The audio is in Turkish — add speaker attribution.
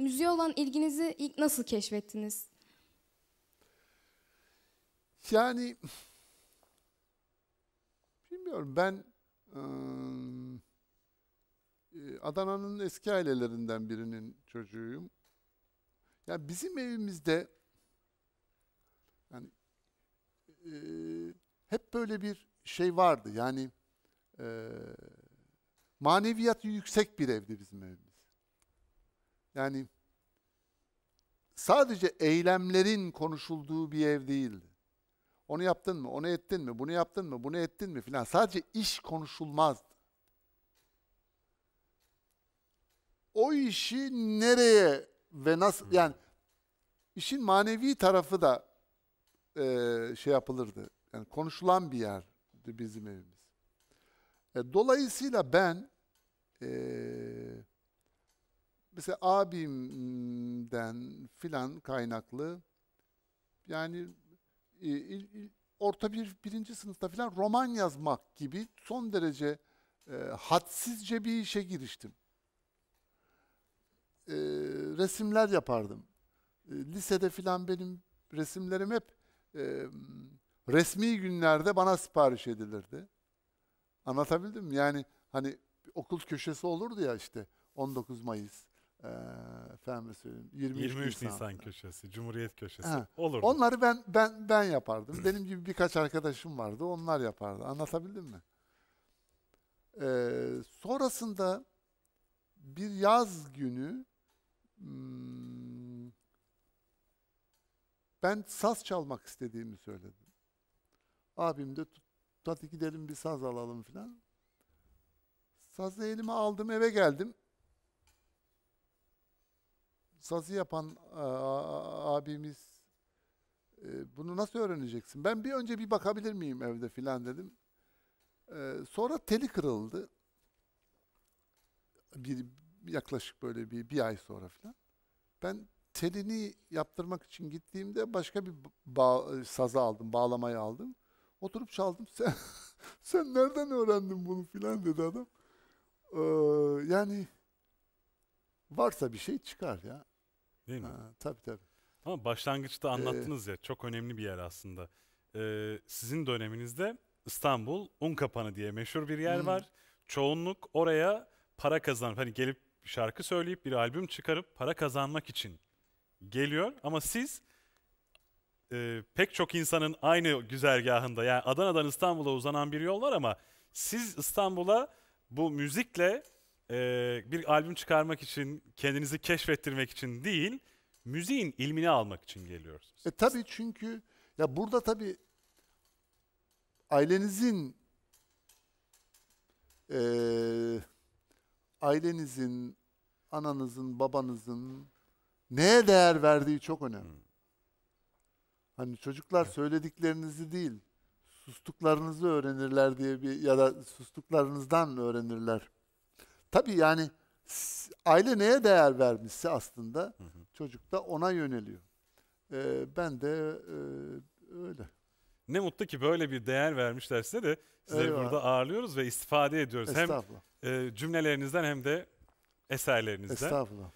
Speaker 1: Müziğe olan ilginizi ilk nasıl keşfettiniz? Yani bilmiyorum ben Adana'nın eski ailelerinden birinin çocuğuyum. Ya yani bizim evimizde yani e, hep böyle bir şey vardı. Yani e, maneviyatı yüksek bir evdi bizim evimiz. Yani sadece eylemlerin konuşulduğu bir ev değildi. Onu yaptın mı, onu ettin mi, bunu yaptın mı, bunu ettin mi filan. Sadece iş konuşulmazdı. O işi nereye ve nasıl, hmm. yani işin manevi tarafı da e, şey yapılırdı. Yani konuşulan bir yerdi bizim evimiz. E, dolayısıyla ben e, mesela abimden filan kaynaklı yani e, il, il, orta bir birinci sınıfta filan roman yazmak gibi son derece e, hadsizce bir işe giriştim. E, resimler yapardım. E, lisede filan benim resimlerim hep e, resmi günlerde bana sipariş edilirdi. Anlatabildim mi? Yani hani okul köşesi olurdu ya işte 19 Mayıs. Ee, efendim
Speaker 2: söyleyeyim 23, 23 Nisan, Nisan köşesi, Cumhuriyet köşesi olur. Onları
Speaker 1: ben ben ben yapardım. Benim gibi birkaç arkadaşım vardı. Onlar yapardı. Anlatabildim mi? Ee, sonrasında bir yaz günü hmm, ben saz çalmak istediğimi söyledim. Abim de hadi gidelim bir saz alalım filan. Sazı elime aldım eve geldim sazı yapan abimiz e, bunu nasıl öğreneceksin? Ben bir önce bir bakabilir miyim evde filan dedim. E, sonra teli kırıldı. Bir, yaklaşık böyle bir, bir ay sonra filan. Ben telini yaptırmak için gittiğimde başka bir bağ, sazı aldım, bağlamayı aldım. Oturup çaldım. Sen sen nereden öğrendin bunu filan dedi adam. Ee, yani varsa bir şey çıkar ya. Değil mi? Ha, tabii tabii.
Speaker 2: Ama başlangıçta ee, anlattınız ya çok önemli bir yer aslında. Ee, sizin döneminizde İstanbul Unkapanı diye meşhur bir yer hı. Hmm. var. Çoğunluk oraya para kazan, hani gelip şarkı söyleyip bir albüm çıkarıp para kazanmak için geliyor. Ama siz e, pek çok insanın aynı güzergahında yani Adana'dan İstanbul'a uzanan bir yol var ama siz İstanbul'a bu müzikle e, bir albüm çıkarmak için, kendinizi keşfettirmek için değil, müziğin ilmini almak için geliyorsunuz. E tabii çünkü ya burada
Speaker 1: tabii ailenizin e, ailenizin, ananızın, babanızın neye değer verdiği çok önemli. Hmm. Hani çocuklar söylediklerinizi değil, sustuklarınızı öğrenirler diye bir ya da sustuklarınızdan öğrenirler Tabii yani aile neye değer vermişse aslında hı hı. çocuk da ona yöneliyor.
Speaker 2: Ee, ben de e, öyle. Ne mutlu ki böyle bir değer vermişler size de sizleri Eyvallah. burada ağırlıyoruz ve istifade ediyoruz. Hem e, cümlelerinizden hem de eserlerinizden. Estağfurullah.